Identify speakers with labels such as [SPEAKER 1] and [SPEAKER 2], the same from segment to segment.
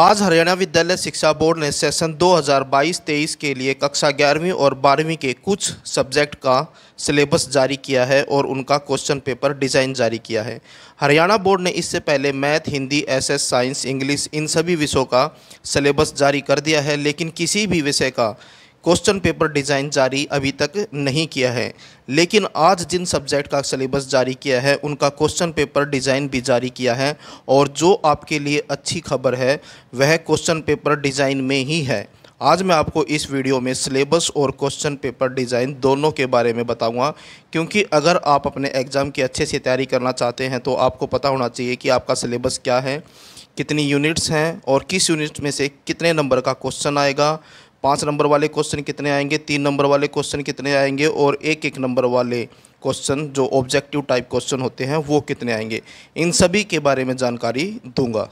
[SPEAKER 1] आज हरियाणा विद्यालय शिक्षा बोर्ड ने सेशन 2022-23 के लिए कक्षा ग्यारहवीं और बारहवीं के कुछ सब्जेक्ट का सिलेबस जारी किया है और उनका क्वेश्चन पेपर डिज़ाइन जारी किया है हरियाणा बोर्ड ने इससे पहले math Hindi SS science English इन सभी विषयों का सिलेबस जारी कर दिया है लेकिन किसी भी विषय का क्वेश्चन पेपर डिज़ाइन जारी अभी तक नहीं किया है लेकिन आज जिन सब्जेक्ट का सिलेबस जारी किया है उनका क्वेश्चन पेपर डिज़ाइन भी जारी किया है और जो आपके लिए अच्छी खबर है वह क्वेश्चन पेपर डिज़ाइन में ही है आज मैं आपको इस वीडियो में सिलेबस और क्वेश्चन पेपर डिज़ाइन दोनों के बारे में बताऊंगा क्योंकि अगर आप अपने एग्ज़ाम की अच्छे से तैयारी करना चाहते हैं तो आपको पता होना चाहिए कि आपका सिलेबस क्या है कितनी यूनिट्स हैं और किस यूनिट में से कितने नंबर का क्वेश्चन आएगा पाँच नंबर वाले क्वेश्चन कितने आएंगे तीन नंबर वाले क्वेश्चन कितने आएंगे और एक एक नंबर वाले क्वेश्चन जो ऑब्जेक्टिव टाइप क्वेश्चन होते हैं वो कितने आएंगे इन सभी के बारे में जानकारी दूंगा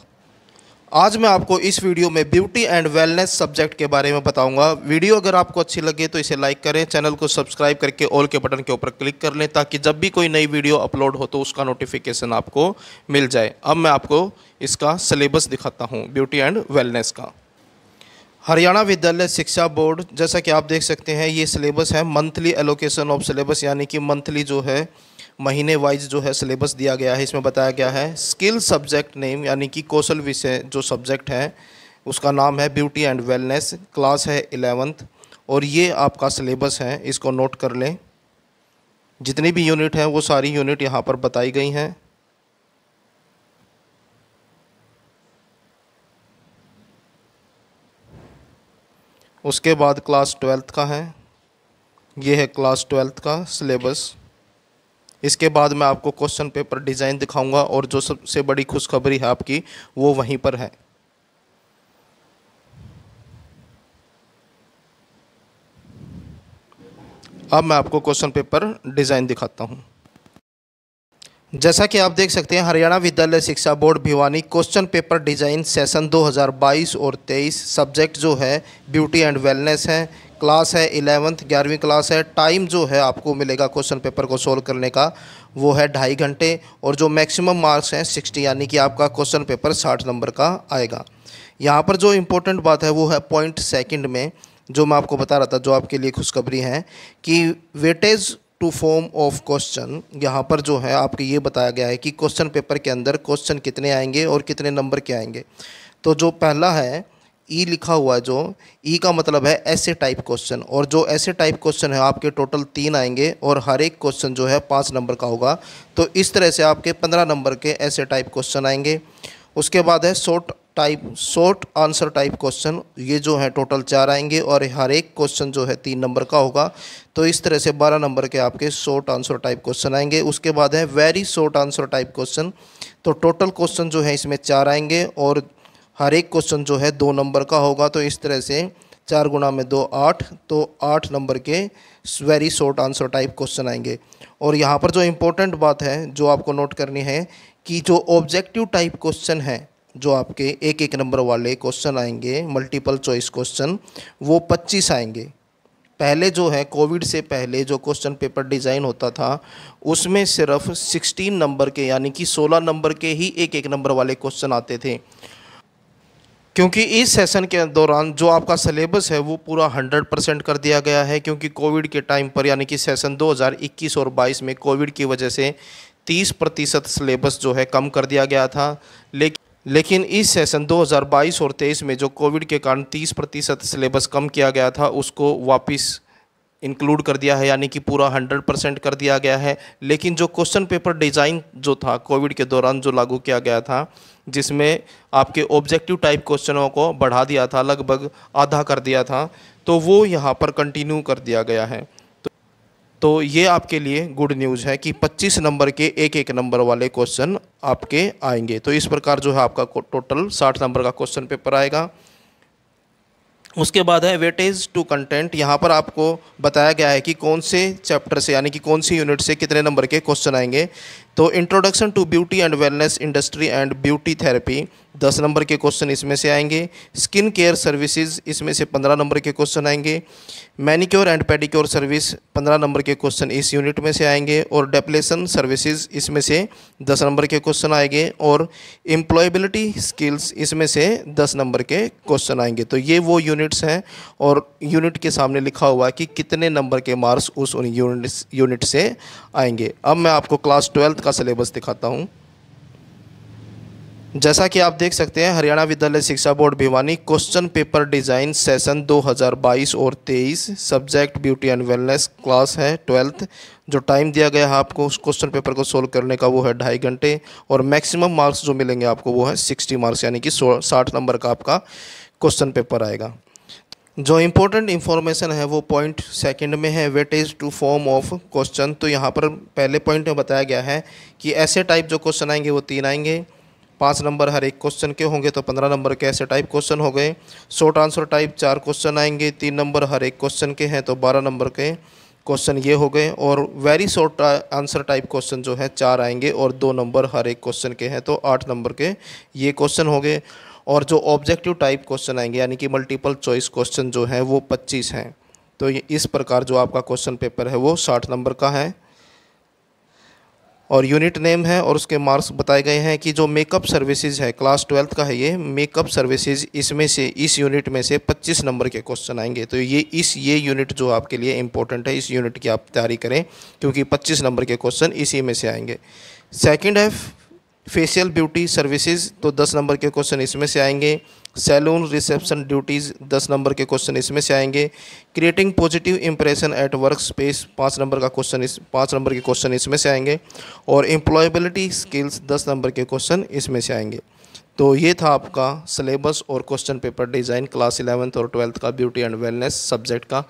[SPEAKER 1] आज मैं आपको इस वीडियो में ब्यूटी एंड वेलनेस सब्जेक्ट के बारे में बताऊंगा वीडियो अगर आपको अच्छी लगे तो इसे लाइक करें चैनल को सब्सक्राइब करके ऑल के बटन के ऊपर क्लिक कर लें ताकि जब भी कोई नई वीडियो अपलोड हो तो उसका नोटिफिकेशन आपको मिल जाए अब मैं आपको इसका सिलेबस दिखाता हूँ ब्यूटी एंड वेलनेस का हरियाणा विद्यालय शिक्षा बोर्ड जैसा कि आप देख सकते हैं ये सिलेबस है मंथली एलोकेशन ऑफ सिलेबस यानी कि मंथली जो है महीने वाइज जो है सिलेबस दिया गया है इसमें बताया गया है स्किल सब्जेक्ट नेम यानी कि कौशल विषय जो सब्जेक्ट है उसका नाम है ब्यूटी एंड वेलनेस क्लास है एलेवंथ और ये आपका सिलेबस है इसको नोट कर लें जितनी भी यूनिट हैं वो सारी यूनिट यहाँ पर बताई गई हैं उसके बाद क्लास ट्वेल्थ का है ये है क्लास ट्वेल्थ का सिलेबस इसके बाद मैं आपको क्वेश्चन पेपर डिज़ाइन दिखाऊंगा और जो सबसे बड़ी खुशखबरी है आपकी वो वहीं पर है अब मैं आपको क्वेश्चन पेपर डिज़ाइन दिखाता हूँ जैसा कि आप देख सकते हैं Haryana Vidyalaya Shiksha Board Bhiwani question paper design session 2022 और 23 सब्जेक्ट जो है ब्यूटी एंड वेलनेस है क्लास है इलेवंथ ग्यारहवीं क्लास है टाइम जो है आपको मिलेगा क्वेश्चन पेपर को सोल्व करने का वो है ढाई घंटे और जो मैक्सिमम मार्क्स हैं सिक्सटी यानी कि आपका क्वेश्चन पेपर साठ नंबर का आएगा यहाँ पर जो इम्पोर्टेंट बात है वो है पॉइंट सेकेंड में जो मैं आपको बता रहा था जो आपके लिए खुशखबरी है कि weightage to form of question यहाँ पर जो है आपको ये बताया गया है कि क्वेश्चन पेपर के अंदर क्वेश्चन कितने आएंगे और कितने नंबर के आएंगे तो जो पहला है ई e लिखा हुआ है जो ई e का मतलब है ऐसे टाइप क्वेश्चन और जो ऐसे टाइप क्वेश्चन है आपके टोटल तीन आएंगे और हर एक क्वेश्चन जो है पाँच नंबर का होगा तो इस तरह से आपके पंद्रह नंबर के ऐसे टाइप क्वेश्चन आएंगे उसके बाद है short type short answer type question ये जो है टोटल चार आएंगे और हर एक क्वेश्चन जो है तीन नंबर का होगा तो इस तरह से बारह नंबर के आपके शॉर्ट आंसर टाइप क्वेश्चन आएंगे उसके बाद है very short answer type question तो टोटल क्वेश्चन जो है इसमें चार आएंगे और हर एक क्वेश्चन जो है दो नंबर का होगा तो इस तरह से चार गुणा में दो आठ तो आठ नंबर के very short answer type question आएंगे और यहाँ पर जो इम्पोर्टेंट बात है जो आपको नोट करनी है कि जो ऑब्जेक्टिव टाइप क्वेश्चन है जो आपके एक एक नंबर वाले क्वेश्चन आएंगे मल्टीपल चॉइस क्वेश्चन वो पच्चीस आएंगे पहले जो है कोविड से पहले जो क्वेश्चन पेपर डिज़ाइन होता था उसमें सिर्फ सिक्सटीन नंबर के यानी कि सोलह नंबर के ही एक एक नंबर वाले क्वेश्चन आते थे क्योंकि इस सेशन के दौरान जो आपका सिलेबस है वो पूरा 100 परसेंट कर दिया गया है क्योंकि कोविड के टाइम पर यानी कि सेशन 2021 और 22 में कोविड की वजह से 30 प्रतिशत सिलेबस जो है कम कर दिया गया था लेकिन लेकिन इस सेशन 2022 और 23 में जो कोविड के कारण 30 प्रतिशत सिलेबस कम किया गया था उसको वापस इंक्लूड कर दिया है यानी कि पूरा 100 परसेंट कर दिया गया है लेकिन जो क्वेश्चन पेपर डिज़ाइन जो था कोविड के दौरान जो लागू किया गया था जिसमें आपके ऑब्जेक्टिव टाइप क्वेश्चनों को बढ़ा दिया था लगभग आधा कर दिया था तो वो यहाँ पर कंटिन्यू कर दिया गया है तो ये आपके लिए गुड न्यूज़ है कि 25 नंबर के एक एक नंबर वाले क्वेश्चन आपके आएंगे तो इस प्रकार जो है आपका टोटल 60 नंबर का क्वेश्चन पेपर आएगा उसके बाद है वेटेज टू कंटेंट यहाँ पर आपको बताया गया है कि कौन से चैप्टर से यानी कि कौन सी यूनिट से कितने नंबर के क्वेश्चन आएंगे तो introduction to beauty and wellness industry and beauty therapy दस नंबर के क्वेश्चन इसमें से आएंगे स्किन केयर सर्विसेज इसमें से पंद्रह नंबर के क्वेश्चन आएंगे मैनिक्योर एंड पेडिक्योर सर्विस पंद्रह नंबर के क्वेश्चन इस यूनिट में से आएंगे और डेपलेसन सर्विसेज इसमें से दस नंबर के क्वेश्चन आएंगे और एम्प्लॉयबिलिटी स्किल्स इसमें से दस नंबर के क्वेश्चन आएंगे तो ये वो यूनिट्स हैं और यूनिट के सामने लिखा हुआ कि कितने नंबर के मार्क्स उस यूनिट से आएंगे अब मैं आपको क्लास ट्वेल्थ का सिलेबस दिखाता हूँ जैसा कि आप देख सकते हैं Haryana Vidyalaya Shiksha Board Bhiwani question paper design session 2022 और 23 subject beauty and wellness class है ट्वेल्थ जो टाइम दिया गया है आपको उस क्वेश्चन पेपर को सोल्व करने का वो है ढाई घंटे और मैक्सिमम मार्क्स जो मिलेंगे आपको वो है सिक्सटी मार्क्स यानी कि साठ नंबर का आपका क्वेश्चन पेपर आएगा जो इम्पोर्टेंट इन्फॉर्मेशन है वो पॉइंट सेकंड में है weightage to form of question तो यहाँ पर पहले पॉइंट में बताया गया है कि ऐसे टाइप जो क्वेश्चन आएंगे वो तीन आएंगे पाँच नंबर हर एक क्वेश्चन के होंगे तो पंद्रह नंबर के ऐसे टाइप क्वेश्चन हो गए शॉर्ट आंसर टाइप चार क्वेश्चन आएंगे तीन नंबर हर एक क्वेश्चन के हैं तो बारह नंबर के क्वेश्चन ये हो गए और very short answer type question जो है चार आएंगे और दो नंबर हर एक क्वेश्चन के हैं तो आठ नंबर के ये क्वेश्चन हो गए और जो ऑब्जेक्टिव टाइप क्वेश्चन आएंगे यानी कि मल्टीपल चॉइस क्वेश्चन जो हैं वो पच्चीस हैं तो ये इस प्रकार जो आपका क्वेश्चन पेपर है वो साठ नंबर का है और यूनिट नेम है और उसके मार्क्स बताए गए हैं कि जो मेकअप सर्विसेज है क्लास ट्वेल्थ का है ये मेकअप सर्विसेज इसमें से इस यूनिट में से 25 नंबर के क्वेश्चन आएंगे तो ये इस ये यूनिट जो आपके लिए इम्पोर्टेंट है इस यूनिट की आप तैयारी करें क्योंकि 25 नंबर के क्वेश्चन इसी में से आएंगे सेकंड है फेशियल ब्यूटी सर्विसेज तो दस नंबर के क्वेश्चन इसमें से आएंगे सैलून रिसेप्शन ड्यूटीज़ दस नंबर के क्वेश्चन इसमें से आएंगे creating positive impression at work space पाँच नंबर का क्वेश्चन इस पाँच नंबर के क्वेश्चन इसमें से आएंगे और एम्प्लॉयबिलिटी स्किल्स दस नंबर के क्वेश्चन इसमें से आएंगे तो ये था आपका सिलेबस और question paper design class eleventh और ट्वेल्थ का ब्यूटी एंड वेलनेस सब्जेक्ट का